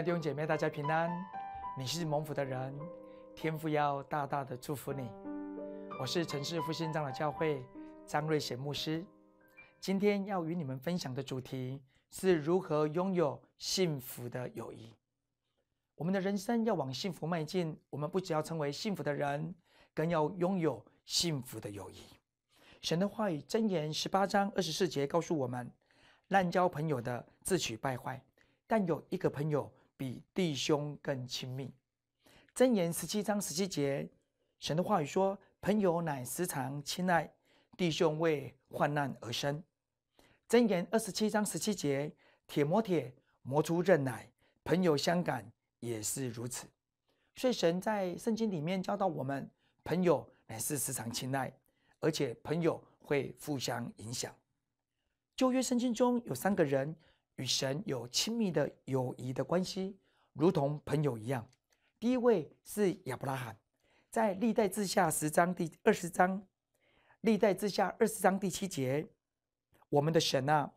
弟兄姐妹，大家平安。你是蒙福的人，天父要大大的祝福你。我是城市复兴长老教会张瑞贤牧师。今天要与你们分享的主题是如何拥有幸福的友谊。我们的人生要往幸福迈进，我们不只要成为幸福的人，更要拥有幸福的友谊。神的话语箴言十八章二十四节告诉我们：滥交朋友的自取败坏，但有一个朋友。比弟兄更亲密。箴言十七章十七节，神的话语说：“朋友乃时常亲爱，弟兄为患难而生。”箴言二十七章十七节：“铁磨铁，磨出刃来，朋友相感也是如此。”所以神在圣经里面教导我们，朋友乃是时常亲爱，而且朋友会互相影响。旧约圣经中有三个人。与神有亲密的友谊的关系，如同朋友一样。第一位是亚伯拉罕，在历代之下十章第二十章，历代之下二十章第七节，我们的神啊，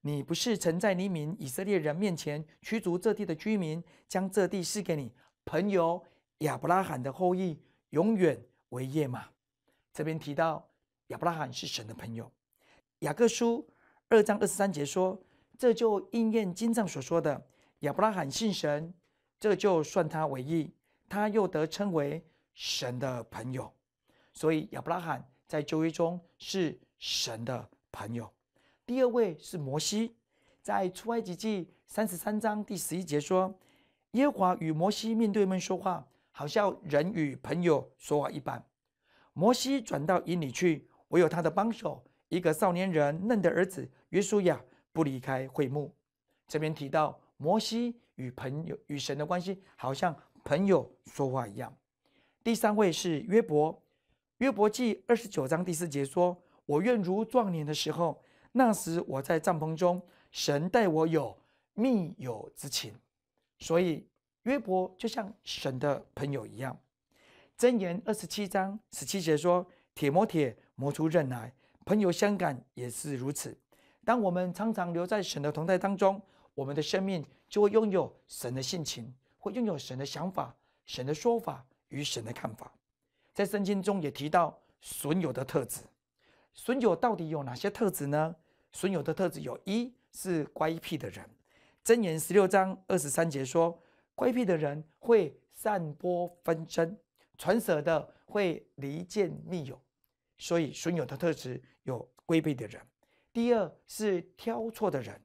你不是曾在黎明以色列人面前驱逐这地的居民，将这地赐给你朋友亚伯拉罕的后裔，永远为业吗？这边提到亚伯拉罕是神的朋友。雅各书二章二十三节说。这就应验《经藏所说的亚伯拉罕信神，这就算他为义；他又得称为神的朋友。所以亚伯拉罕在旧约中是神的朋友。第二位是摩西，在《出埃及记》三十三章第十一节说：“耶和华与摩西面对面说话，好像人与朋友说话一般。”摩西转到营里去，唯有他的帮手，一个少年人嫩的儿子约书亚。不离开会幕，这边提到摩西与朋友与神的关系，好像朋友说话一样。第三位是约伯，约伯记二十九章第四节说：“我愿如壮年的时候，那时我在帐篷中，神待我有密友之情。”所以约伯就像神的朋友一样。箴言二十七章十七节说：“铁磨铁，磨出刃来，朋友相感也是如此。”当我们常常留在神的同在当中，我们的生命就会拥有神的性情，会拥有神的想法、神的说法与神的看法。在圣经中也提到损友的特质，损友到底有哪些特质呢？损友的特质有一是乖僻的人。箴言十六章二十三节说：“乖僻的人会散播纷争，传舌的会离间密友。”所以损友的特质有乖僻的人。第二是挑错的人，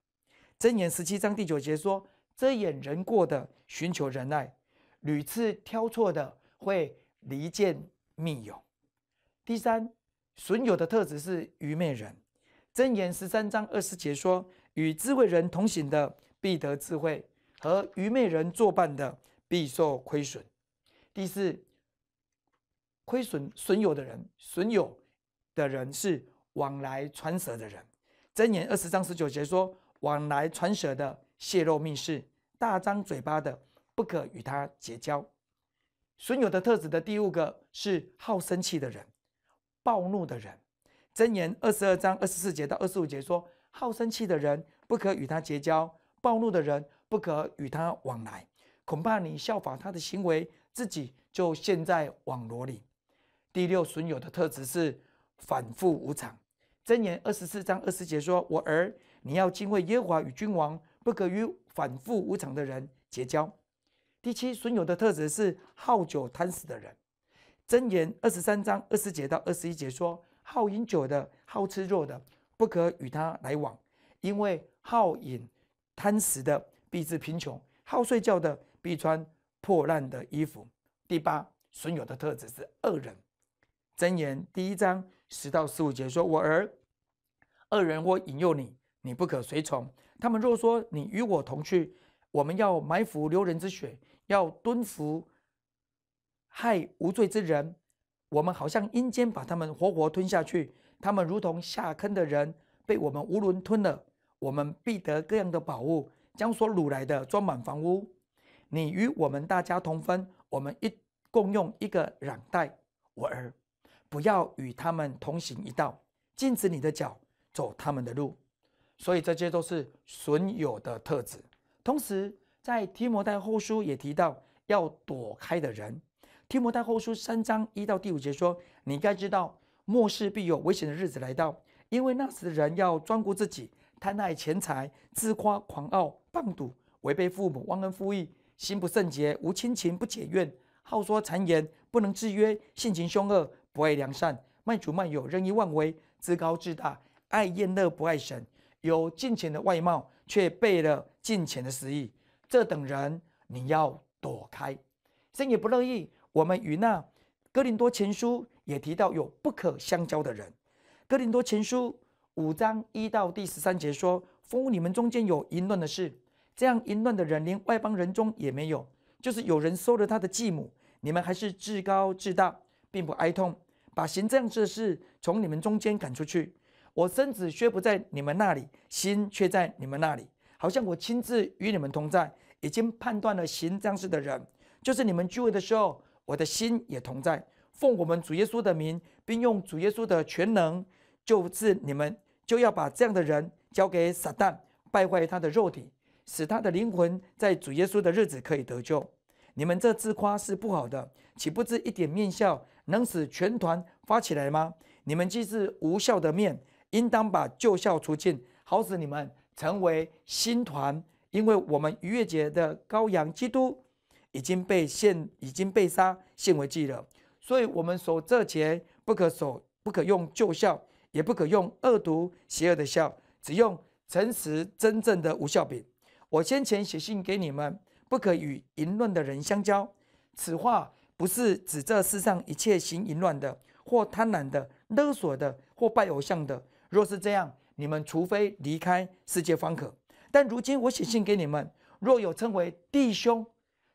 《箴言》十七章第九节说：“遮掩人过的，寻求仁爱；屡次挑错的，会离间密友。”第三，损友的特质是愚昧人，《箴言》十三章二十节说：“与智慧人同行的，必得智慧；和愚昧人作伴的，必受亏损。”第四，亏损损友的人，损友的人是往来传舌的人。箴言二十章十九节说：“往来传舌的泄露密事，大张嘴巴的，不可与他结交。”损友的特质的第五个是好生气的人，暴怒的人。箴言二十二章二十四节到二十五节说：“好生气的人不可与他结交，暴怒的人不可与他往来。恐怕你效法他的行为，自己就陷在网罗里。”第六，损友的特质是反复无常。箴言二十四章二十节说：“我儿，你要敬畏耶和华与君王，不可与反复无常的人结交。”第七，损友的特质是好酒贪食的人。箴言二十三章二十节到二十一节说：“好饮酒的、好吃肉的，不可与他来往，因为好饮贪食的必致贫穷，好睡觉的必穿破烂的衣服。”第八，损友的特质是恶人。箴言第一章。十到十五节说：“我儿，恶人或引诱你，你不可随从。他们若说你与我同去，我们要埋伏流人之血，要蹲伏害无罪之人。我们好像阴间，把他们活活吞下去。他们如同下坑的人，被我们囫囵吞了。我们必得各样的宝物，将所掳来的装满房屋。你与我们大家同分，我们一共用一个染袋。我儿。”不要与他们同行一道，禁止你的脚走他们的路。所以这些都是损友的特质。同时，在提摩太后书也提到要躲开的人。提摩太后书三章一到第五节说：“你该知道末世必有危险的日子来到，因为那时的人要专顾自己，贪爱钱财，自夸狂傲，棒赌，违背父母，忘恩负义，心不圣洁，无亲情，不解怨，好说谗言，不能制约，性情凶恶。”不爱良善，卖主卖友，任意妄为，自高自大，爱厌乐不爱神，有近钱的外貌，却背了近钱的私意。这等人你要躲开。圣也不乐意。我们与那哥林多前书也提到有不可相交的人。哥林多前书五章一到第十三节说：，凡你们中间有淫乱的事，这样淫乱的人连外邦人中也没有。就是有人收了他的继母，你们还是自高自大，并不哀痛。把行政样的事从你们中间赶出去。我身子虽不在你们那里，心却在你们那里，好像我亲自与你们同在。已经判断了行这样事的人，就是你们聚会的时候，我的心也同在。奉我们主耶稣的名，并用主耶稣的全能，救是你们，就要把这样的人交给撒旦，败坏他的肉体，使他的灵魂在主耶稣的日子可以得救。你们这自夸是不好的，岂不知一点面笑能使全团发起来吗？你们既是无效的面，应当把旧校除尽，好使你们成为新团。因为我们逾越节的羔羊基督已经被献，已经被杀，献为祭了。所以，我们守这节不可守，不可用旧校，也不可用恶毒邪恶的校，只用诚实真正的无效饼。我先前写信给你们，不可与淫乱的人相交，此话。不是指这世上一切行淫乱的、或贪婪的、勒索的、或拜偶像的。若是这样，你们除非离开世界方可。但如今我写信给你们，若有称为弟兄，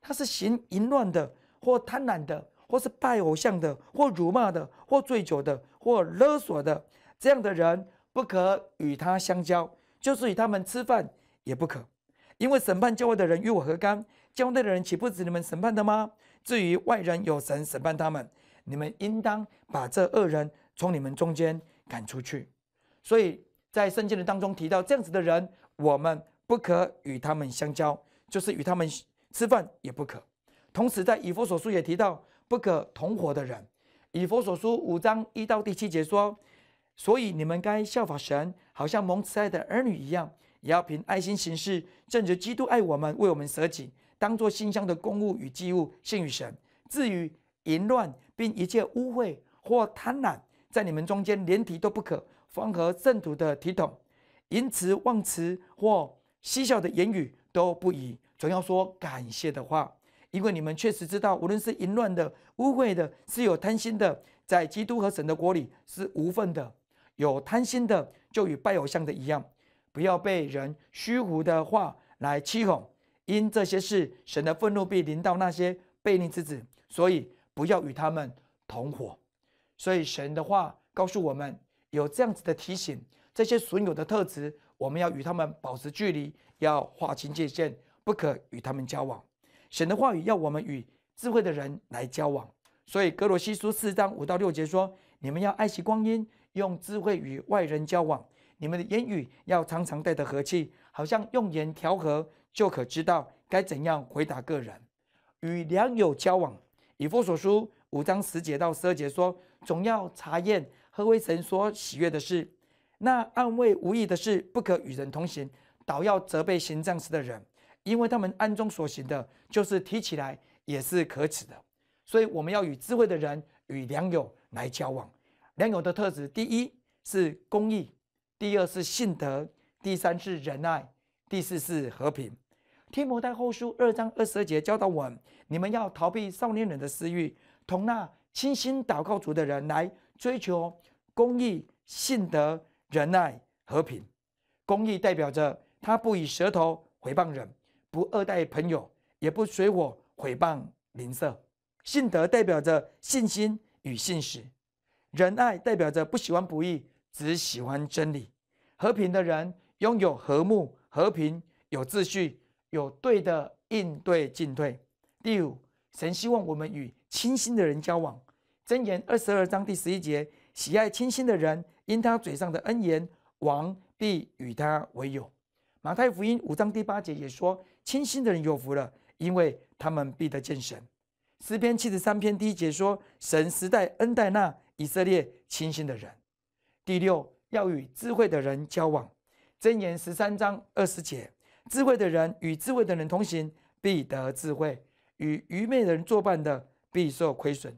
他是行淫乱的、或贪婪的、或是拜偶像的、或辱骂的、或醉酒的、或勒索的，这样的人不可与他相交，就是与他们吃饭也不可，因为审判教会的人与我何干？教会的人岂不指你们审判的吗？至于外人有神审判他们，你们应当把这恶人从你们中间赶出去。所以在圣经的当中提到，这样子的人，我们不可与他们相交，就是与他们吃饭也不可。同时，在以佛所书也提到不可同伙的人。以佛所书五章一到第七节说，所以你们该效法神，好像蒙慈爱的儿女一样，也要凭爱心行事，正如基督爱我们，为我们舍己。当做馨香的供物与祭物献与神。至于淫乱并一切污秽或贪婪，在你们中间连提都不可，方和正途的体统。淫词妄词或嬉笑的言语都不宜，总要说感谢的话，因为你们确实知道，无论是淫乱的、污秽的，是有贪心的，在基督和神的国里是无份的。有贪心的，就与拜偶像的一样。不要被人虚浮的话来欺哄。因这些事，神的愤怒被临到那些悖逆之子，所以不要与他们同伙。所以神的话告诉我们，有这样子的提醒：这些损友的特质，我们要与他们保持距离，要划清界限，不可与他们交往。神的话语要我们与智慧的人来交往。所以哥罗西书四章五到六节说：你们要爱惜光阴，用智慧与外人交往；你们的言语要常常带着和气，好像用盐调和。就可知道该怎样回答个人与良友交往。以佛所书五章十节到十二节说，总要查验何为神所喜悦的事，那安慰无益的事不可与人同行，倒要责备行这样事的人，因为他们暗中所行的，就是提起来也是可耻的。所以我们要与智慧的人与良友来交往。良友的特质，第一是公义，第二是信德，第三是仁爱，第四是和平。天摩代后书二章二十二节教导我们：你们要逃避少年人的私欲，同那清新祷告主的人来追求公义、信德、仁爱、和平。公义代表着他不以舌头毁谤人，不恶待朋友，也不随我毁谤邻舍。信德代表着信心与信实。仁爱代表着不喜欢不义，只喜欢真理。和平的人拥有和睦、和平、有秩序。有对的应对进退。第五，神希望我们与清心的人交往。箴言二十二章第十一节：喜爱清心的人，因他嘴上的恩言，王必与他为友。马太福音五章第八节也说，清心的人有福了，因为他们必得见神。诗篇七十三篇第一节说，神时代恩待那以色列清心的人。第六，要与智慧的人交往。箴言十三章二十节。智慧的人与智慧的人同行，必得智慧；与愚昧的人作伴的，必受亏损。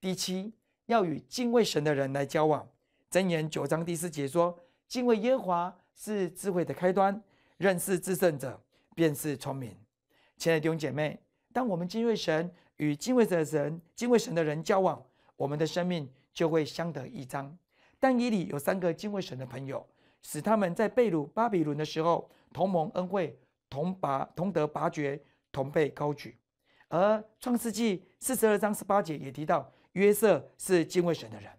第七，要与敬畏神的人来交往。箴言九章第四节说：“敬畏耶和华是智慧的开端，认识至圣者便是聪明。”亲爱的弟兄姐妹，当我们敬畏神、与敬畏神、敬畏神的人交往，我们的生命就会相得益彰。但以理有三个敬畏神的朋友。使他们在被掳巴比伦的时候，同盟恩惠同拔同德拔绝同被高举。而创世纪四十二章十八节也提到，约瑟是敬畏神的人。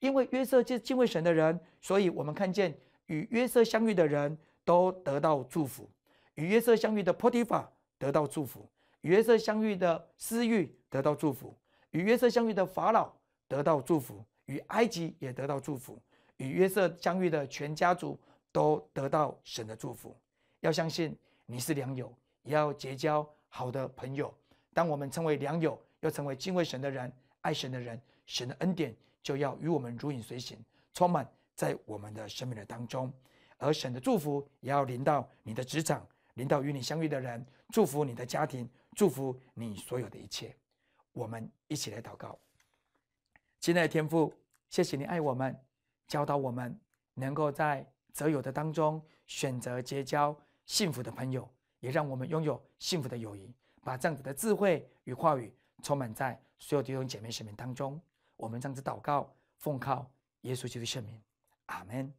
因为约瑟是敬畏神的人，所以我们看见与约瑟相遇的人都得到祝福。与约瑟相遇的波提法得到祝福，与约瑟相遇的私欲得到祝福，与约瑟相遇的法老得到祝福，与埃及也得到祝福。与约瑟相遇的全家族都得到神的祝福。要相信你是良友，也要结交好的朋友。当我们成为良友，要成为敬畏神的人、爱神的人，神的恩典就要与我们如影随形，充满在我们的生命的当中。而神的祝福也要临到你的职场，临到与你相遇的人，祝福你的家庭，祝福你所有的一切。我们一起来祷告，亲爱的天父，谢谢你爱我们。教导我们能够在择友的当中选择结交幸福的朋友，也让我们拥有幸福的友谊。把这样子的智慧与话语充满在所有弟兄姐妹生命当中。我们这样子祷告，奉靠耶稣基督圣名，阿门。